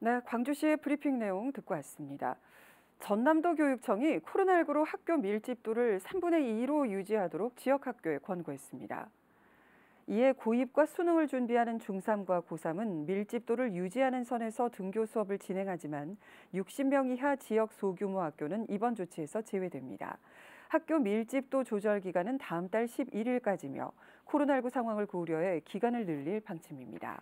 네, 광주시의 브리핑 내용 듣고 왔습니다. 전남도 교육청이 코로나19로 학교 밀집도를 3분의 2로 유지하도록 지역 학교에 권고했습니다. 이에 고입과 수능을 준비하는 중3과 고3은 밀집도를 유지하는 선에서 등교 수업을 진행하지만 60명 이하 지역 소규모 학교는 이번 조치에서 제외됩니다. 학교 밀집도 조절 기간은 다음 달 11일까지며 코로나19 상황을 고려해 기간을 늘릴 방침입니다.